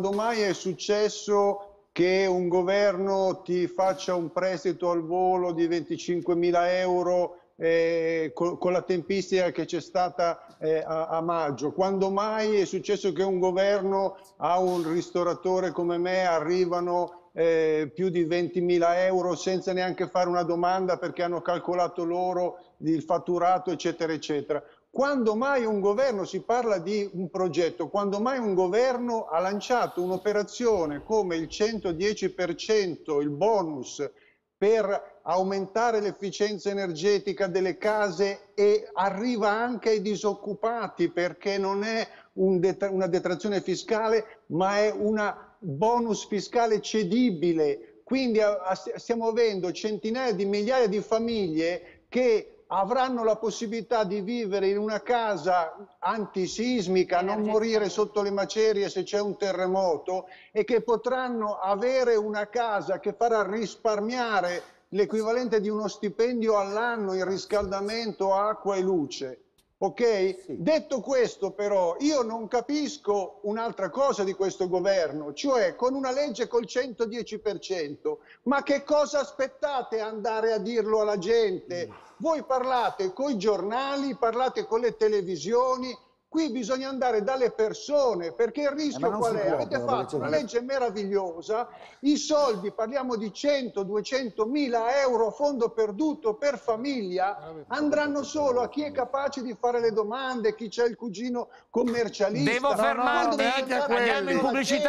quando mai è successo che un governo ti faccia un prestito al volo di 25 mila euro eh, con, con, la tempistica che c'è stata eh, a, a, maggio? Quando mai è successo che un governo a un ristoratore come me arrivano eh, più di 20 mila euro senza neanche fare una domanda perché hanno calcolato loro il fatturato, eccetera, eccetera? Quando mai un governo si parla di un progetto, quando mai un governo ha lanciato un'operazione come il 110%, il bonus per aumentare l'efficienza energetica delle case e arriva anche ai disoccupati perché non è un detra una detrazione fiscale ma è un bonus fiscale cedibile. Quindi stiamo avendo centinaia di migliaia di famiglie che avranno la possibilità di vivere in una casa antisismica, non morire sotto le macerie se c'è un terremoto e che potranno avere una casa che farà risparmiare l'equivalente di uno stipendio all'anno in riscaldamento, acqua e luce. Ok? Sì. Detto questo però, io non capisco un'altra cosa di questo governo, cioè con una legge col 110%, ma che cosa aspettate andare a dirlo alla gente? Mm. Voi parlate con i giornali, parlate con le televisioni, Qui bisogna andare dalle persone, perché il rischio eh, qual è? Può, Avete fatto una legge meravigliosa, i soldi, parliamo di 100-200 mila euro, a fondo perduto per famiglia, ah, andranno solo a chi è capace di fare le domande, chi c'è il cugino commercialista. Devo fermarmi, no, andiamo in pubblicità.